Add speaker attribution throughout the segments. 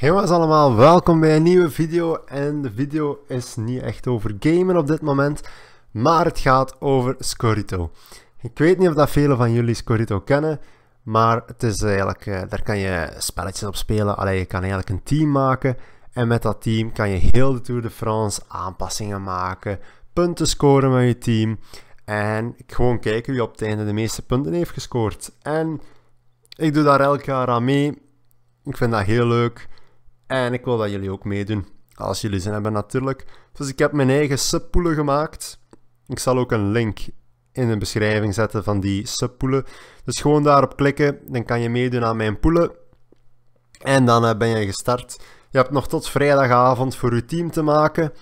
Speaker 1: Hey was allemaal, welkom bij een nieuwe video. En de video is niet echt over gamen op dit moment, maar het gaat over Scorito. Ik weet niet of dat velen van jullie Scorito kennen, maar het is eigenlijk, eh, daar kan je spelletjes op spelen. Alleen je kan eigenlijk een team maken en met dat team kan je heel de Tour de France aanpassingen maken, punten scoren met je team en gewoon kijken wie op het einde de meeste punten heeft gescoord. En ik doe daar elk jaar aan mee. Ik vind dat heel leuk. En ik wil dat jullie ook meedoen. Als jullie zin hebben natuurlijk. Dus ik heb mijn eigen subpoelen gemaakt. Ik zal ook een link in de beschrijving zetten van die subpoelen. Dus gewoon daarop klikken. Dan kan je meedoen aan mijn poelen. En dan eh, ben je gestart. Je hebt nog tot vrijdagavond voor je team te maken.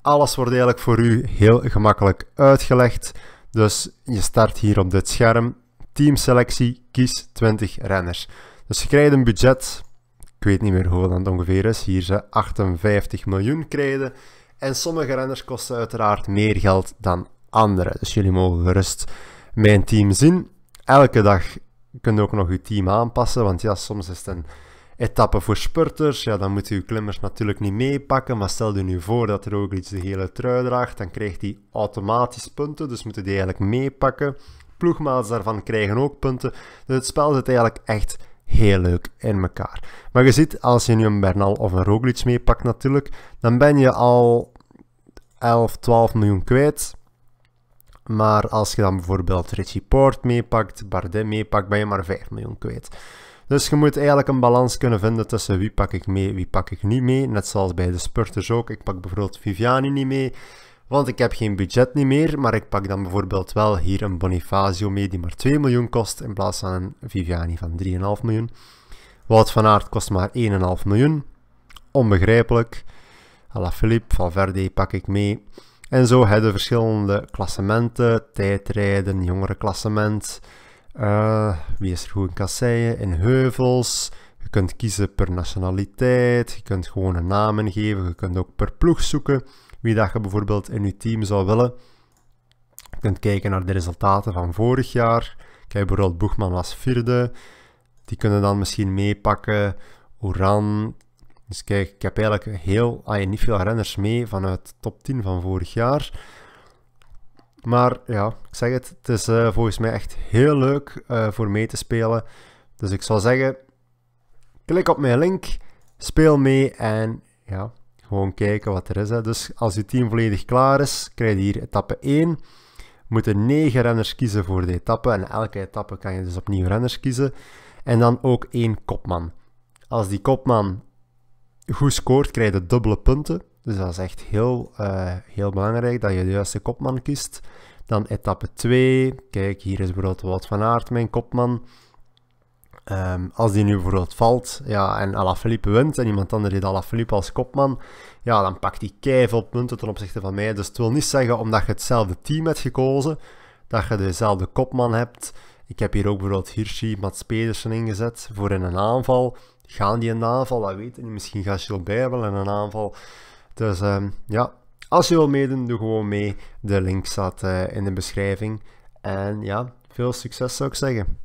Speaker 1: Alles wordt eigenlijk voor u heel gemakkelijk uitgelegd. Dus je start hier op dit scherm. Teamselectie, kies 20 renners. Dus je krijgt een budget ik weet niet meer hoeveel dat ongeveer is, hier ze 58 miljoen krijgen. En sommige renners kosten uiteraard meer geld dan andere. Dus jullie mogen gerust mijn team zien. Elke dag kunt je ook nog je team aanpassen, want ja, soms is het een etappe voor spurters. Ja, dan moeten je klimmers natuurlijk niet meepakken. Maar stel je nu voor dat er ook iets de hele trui draagt, dan krijgt hij automatisch punten. Dus moeten die eigenlijk meepakken. Ploegmaats daarvan krijgen ook punten. Dus het spel zit eigenlijk echt heel leuk in elkaar. Maar je ziet, als je nu een Bernal of een Roglic meepakt natuurlijk, dan ben je al 11, 12 miljoen kwijt. Maar als je dan bijvoorbeeld Richie Port meepakt, Bardet meepakt, ben je maar 5 miljoen kwijt. Dus je moet eigenlijk een balans kunnen vinden tussen wie pak ik mee, wie pak ik niet mee. Net zoals bij de spurters ook. Ik pak bijvoorbeeld Viviani niet mee. Want ik heb geen budget niet meer, maar ik pak dan bijvoorbeeld wel hier een Bonifacio mee die maar 2 miljoen kost in plaats van een Viviani van 3,5 miljoen. Wout van Aert kost maar 1,5 miljoen. Onbegrijpelijk. van Valverde pak ik mee. En zo hebben we verschillende klassementen, tijdrijden, jongere klassement. Eh, wie is er goed in kasseien, in heuvels, je kunt kiezen per nationaliteit, je kunt een namen geven, je kunt ook per ploeg zoeken wie dat je bijvoorbeeld in je team zou willen. Je kunt kijken naar de resultaten van vorig jaar. Kijk, bijvoorbeeld Boegman was vierde. Die kunnen dan misschien meepakken. Oran. Dus kijk, ik heb eigenlijk heel, ah, niet veel renners mee vanuit de top 10 van vorig jaar. Maar ja, ik zeg het, het is eh, volgens mij echt heel leuk uh, voor mee te spelen. Dus ik zou zeggen, Klik op mijn link, speel mee en ja, gewoon kijken wat er is. Hè. Dus als je team volledig klaar is, krijg je hier etappe 1. Moeten 9 renners kiezen voor de etappe en elke etappe kan je dus opnieuw renners kiezen. En dan ook één kopman. Als die kopman goed scoort, krijg je dubbele punten. Dus dat is echt heel, eh, heel belangrijk dat je de juiste kopman kiest. Dan etappe 2. Kijk, hier is bijvoorbeeld Wout van Aert, mijn kopman. Ehm, als die nu bijvoorbeeld valt ja, en Alaphilippe wint en iemand anders heeft Alaphilippe als kopman, ja, dan pakt die kei veel punten ten opzichte van mij. Dus het wil niet zeggen omdat je hetzelfde team hebt gekozen, dat je dezelfde kopman hebt. Ik heb hier ook bijvoorbeeld Hirschi, Mats Pedersen ingezet voor in een aanval. Gaan die een aanval? Dat weten niet. Misschien gaat Gilbert in een aanval. Dus ehm, ja, als je wil meedoen, doe gewoon mee. De link staat eh, in de beschrijving. En ja, veel succes zou ik zeggen.